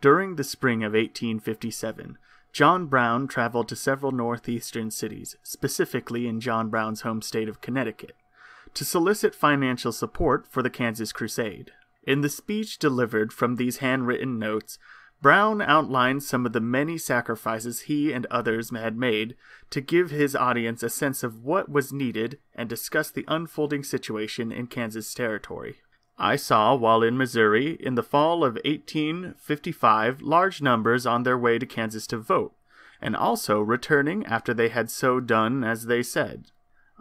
During the spring of 1857, John Brown traveled to several northeastern cities, specifically in John Brown's home state of Connecticut, to solicit financial support for the Kansas Crusade. In the speech delivered from these handwritten notes, Brown outlined some of the many sacrifices he and others had made to give his audience a sense of what was needed and discuss the unfolding situation in Kansas Territory. I saw, while in Missouri, in the fall of 1855, large numbers on their way to Kansas to vote, and also returning after they had so done as they said.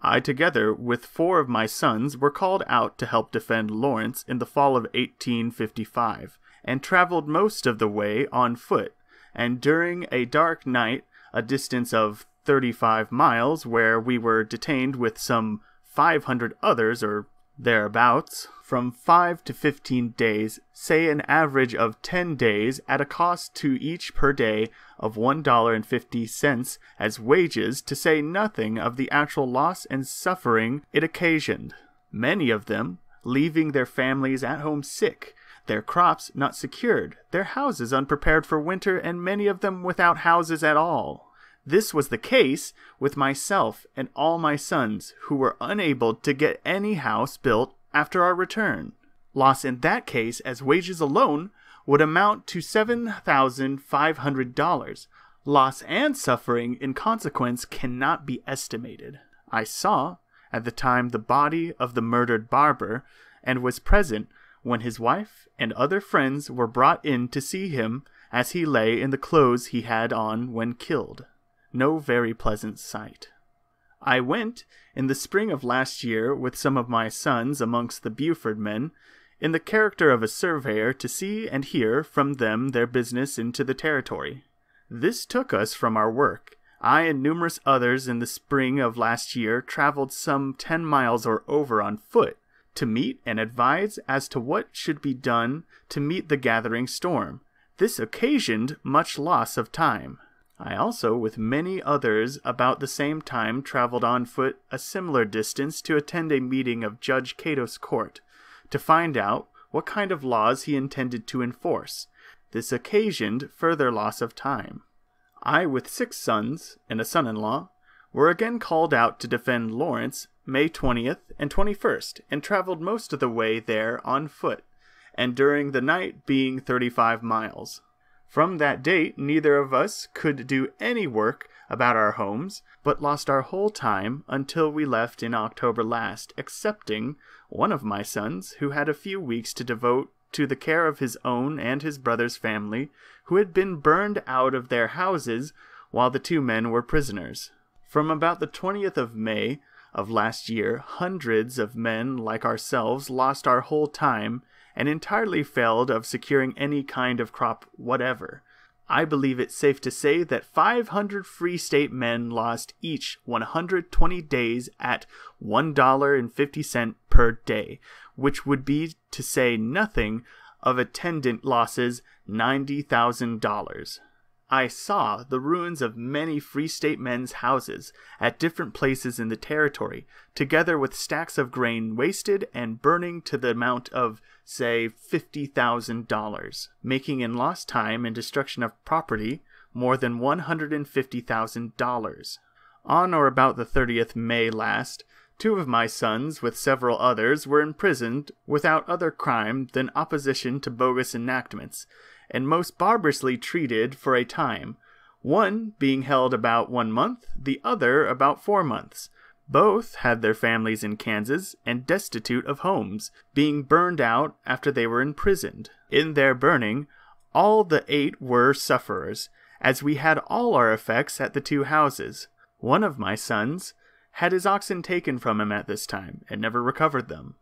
I, together with four of my sons, were called out to help defend Lawrence in the fall of 1855, and traveled most of the way on foot, and during a dark night, a distance of 35 miles, where we were detained with some 500 others, or thereabouts, from 5 to 15 days, say an average of 10 days, at a cost to each per day of $1.50 as wages, to say nothing of the actual loss and suffering it occasioned. Many of them leaving their families at home sick, their crops not secured, their houses unprepared for winter, and many of them without houses at all. This was the case with myself and all my sons, who were unable to get any house built after our return. Loss in that case, as wages alone, would amount to $7,500. Loss and suffering in consequence cannot be estimated. I saw, at the time, the body of the murdered barber, and was present when his wife and other friends were brought in to see him as he lay in the clothes he had on when killed no very pleasant sight. I went in the spring of last year with some of my sons amongst the Buford men, in the character of a surveyor, to see and hear from them their business into the territory. This took us from our work. I and numerous others in the spring of last year traveled some ten miles or over on foot to meet and advise as to what should be done to meet the gathering storm. This occasioned much loss of time. I also, with many others, about the same time travelled on foot a similar distance to attend a meeting of Judge Cato's court, to find out what kind of laws he intended to enforce. This occasioned further loss of time. I, with six sons and a son-in-law, were again called out to defend Lawrence May 20th and 21st, and travelled most of the way there on foot, and during the night being 35 miles. From that date, neither of us could do any work about our homes, but lost our whole time until we left in October last, excepting one of my sons, who had a few weeks to devote to the care of his own and his brother's family, who had been burned out of their houses while the two men were prisoners. From about the 20th of May of last year, hundreds of men like ourselves lost our whole time and entirely failed of securing any kind of crop whatever. I believe it safe to say that 500 Free State men lost each 120 days at $1.50 per day, which would be to say nothing of attendant losses $90,000. I saw the ruins of many Free State men's houses at different places in the territory, together with stacks of grain wasted and burning to the amount of, say, $50,000, making in lost time and destruction of property more than $150,000. On or about the 30th May last, two of my sons, with several others, were imprisoned without other crime than opposition to bogus enactments and most barbarously treated for a time, one being held about one month, the other about four months. Both had their families in Kansas and destitute of homes, being burned out after they were imprisoned. In their burning, all the eight were sufferers, as we had all our effects at the two houses. One of my sons had his oxen taken from him at this time, and never recovered them.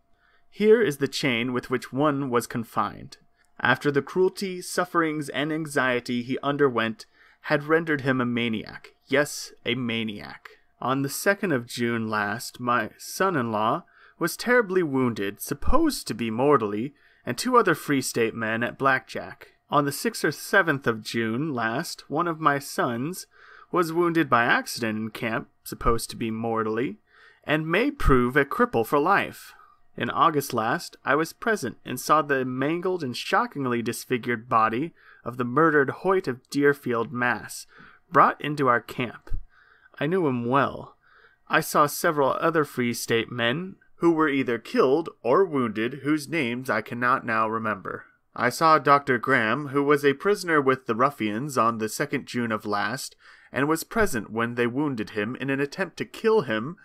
Here is the chain with which one was confined after the cruelty, sufferings, and anxiety he underwent had rendered him a maniac. Yes, a maniac. On the 2nd of June last, my son in law was terribly wounded, supposed to be mortally, and two other Free State men at blackjack. On the 6th or 7th of June last, one of my sons was wounded by accident in camp, supposed to be mortally, and may prove a cripple for life. In August last, I was present and saw the mangled and shockingly disfigured body of the murdered Hoyt of Deerfield, Mass., brought into our camp. I knew him well. I saw several other Free State men who were either killed or wounded, whose names I cannot now remember. I saw Dr. Graham, who was a prisoner with the ruffians on the 2nd June of last, and was present when they wounded him in an attempt to kill him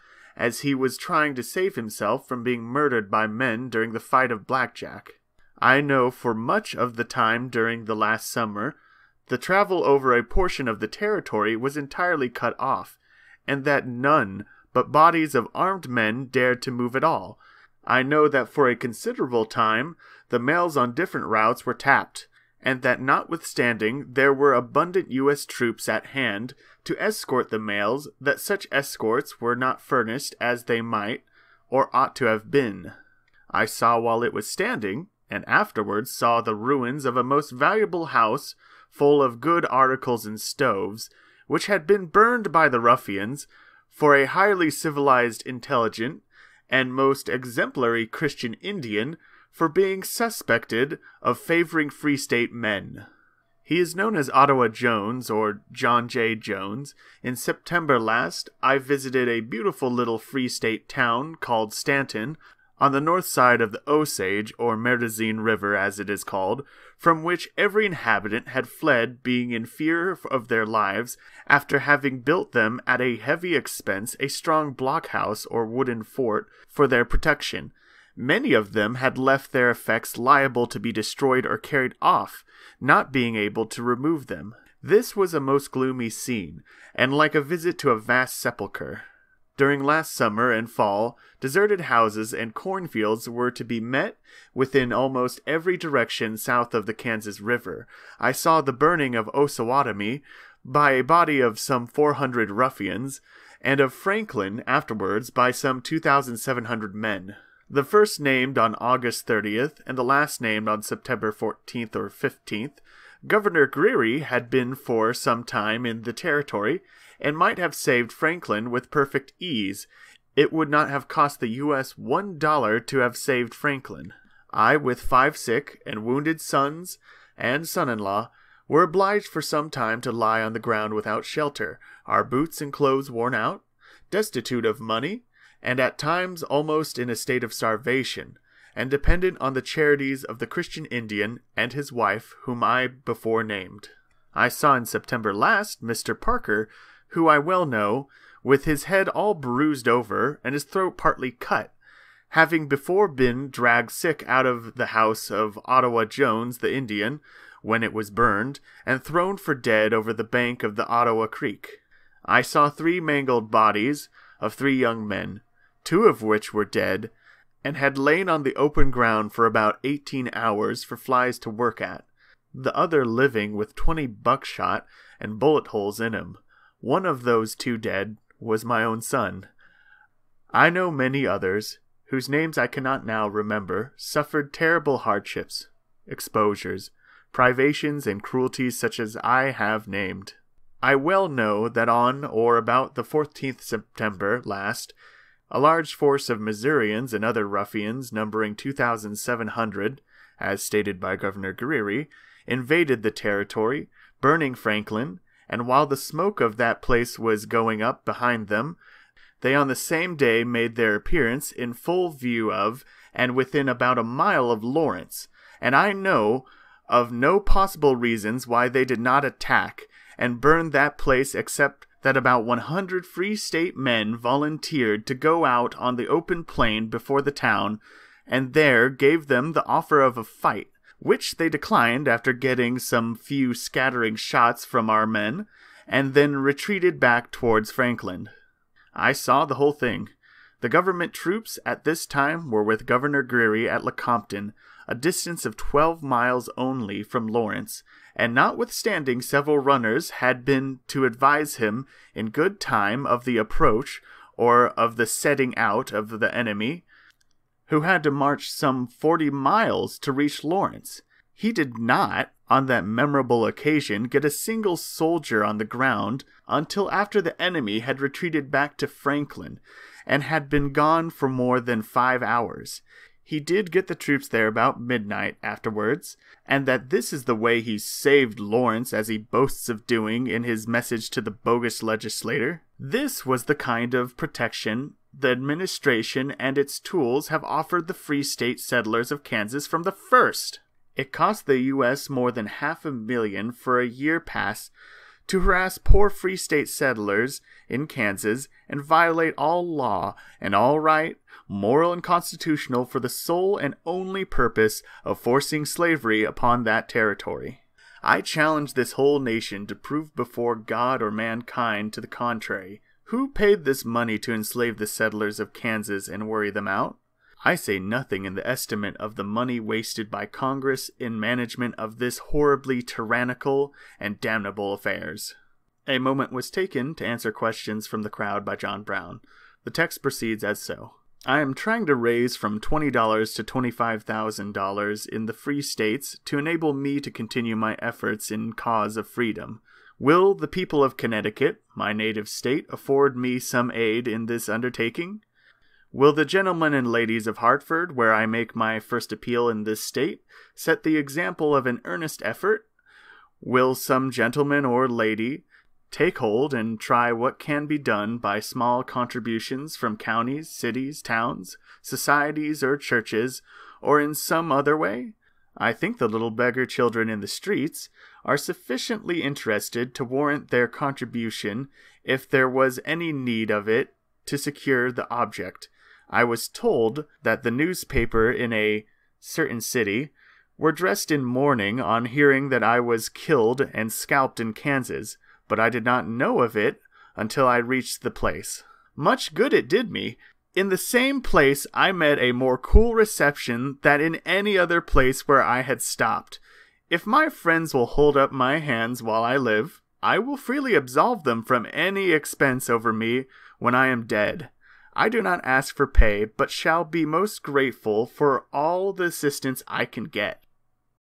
as he was trying to save himself from being murdered by men during the fight of Blackjack. I know for much of the time during the last summer, the travel over a portion of the territory was entirely cut off, and that none but bodies of armed men dared to move at all. I know that for a considerable time the mails on different routes were tapped, and that notwithstanding there were abundant U.S. troops at hand to escort the mails, that such escorts were not furnished as they might or ought to have been. I saw while it was standing, and afterwards saw the ruins of a most valuable house full of good articles and stoves, which had been burned by the ruffians, for a highly civilized, intelligent, and most exemplary Christian Indian for being suspected of favoring Free State men. He is known as Ottawa Jones or John J. Jones. In September last, I visited a beautiful little Free State town called Stanton on the north side of the Osage or Merdezine River as it is called, from which every inhabitant had fled being in fear of their lives after having built them at a heavy expense a strong blockhouse or wooden fort for their protection Many of them had left their effects liable to be destroyed or carried off, not being able to remove them. This was a most gloomy scene, and like a visit to a vast sepulchre. During last summer and fall, deserted houses and cornfields were to be met within almost every direction south of the Kansas River. I saw the burning of Osawatomie by a body of some 400 ruffians, and of Franklin afterwards by some 2,700 men. The first named on August 30th and the last named on September 14th or 15th, Governor Greary had been for some time in the territory and might have saved Franklin with perfect ease. It would not have cost the U.S. one dollar to have saved Franklin. I, with five sick and wounded sons and son in law, were obliged for some time to lie on the ground without shelter, our boots and clothes worn out, destitute of money, and at times almost in a state of starvation, and dependent on the charities of the Christian Indian and his wife, whom I before named. I saw in September last Mr. Parker, who I well know, with his head all bruised over and his throat partly cut, having before been dragged sick out of the house of Ottawa Jones the Indian, when it was burned, and thrown for dead over the bank of the Ottawa Creek. I saw three mangled bodies of three young men, two of which were dead, and had lain on the open ground for about eighteen hours for flies to work at, the other living with twenty buckshot and bullet holes in him. One of those two dead was my own son. I know many others, whose names I cannot now remember, suffered terrible hardships, exposures, privations, and cruelties such as I have named. I well know that on or about the 14th September last, a large force of Missourians and other ruffians, numbering 2,700, as stated by Governor Greery, invaded the territory, burning Franklin, and while the smoke of that place was going up behind them, they on the same day made their appearance in full view of and within about a mile of Lawrence, and I know of no possible reasons why they did not attack and burn that place except that about 100 Free State men volunteered to go out on the open plain before the town, and there gave them the offer of a fight, which they declined after getting some few scattering shots from our men, and then retreated back towards Franklin. I saw the whole thing. The government troops at this time were with Governor Greary at Lecompton, a distance of twelve miles only from Lawrence, and notwithstanding several runners had been to advise him in good time of the approach or of the setting out of the enemy, who had to march some forty miles to reach Lawrence, he did not, on that memorable occasion, get a single soldier on the ground until after the enemy had retreated back to Franklin, and had been gone for more than five hours he did get the troops there about midnight afterwards, and that this is the way he saved Lawrence as he boasts of doing in his message to the bogus legislator. This was the kind of protection the administration and its tools have offered the free state settlers of Kansas from the first. It cost the U.S. more than half a million for a year pass to harass poor free state settlers in Kansas and violate all law and all right, moral and constitutional, for the sole and only purpose of forcing slavery upon that territory. I challenge this whole nation to prove before God or mankind to the contrary. Who paid this money to enslave the settlers of Kansas and worry them out? I say nothing in the estimate of the money wasted by Congress in management of this horribly tyrannical and damnable affairs. A moment was taken to answer questions from the crowd by John Brown. The text proceeds as so. I am trying to raise from $20 to $25,000 in the free states to enable me to continue my efforts in cause of freedom. Will the people of Connecticut, my native state, afford me some aid in this undertaking? Will the gentlemen and ladies of Hartford, where I make my first appeal in this state, set the example of an earnest effort? Will some gentleman or lady take hold and try what can be done by small contributions from counties, cities, towns, societies, or churches, or in some other way? I think the little beggar children in the streets are sufficiently interested to warrant their contribution if there was any need of it to secure the object I was told that the newspaper in a certain city were dressed in mourning on hearing that I was killed and scalped in Kansas, but I did not know of it until I reached the place. Much good it did me. In the same place, I met a more cool reception than in any other place where I had stopped. If my friends will hold up my hands while I live, I will freely absolve them from any expense over me when I am dead. I do not ask for pay, but shall be most grateful for all the assistance I can get.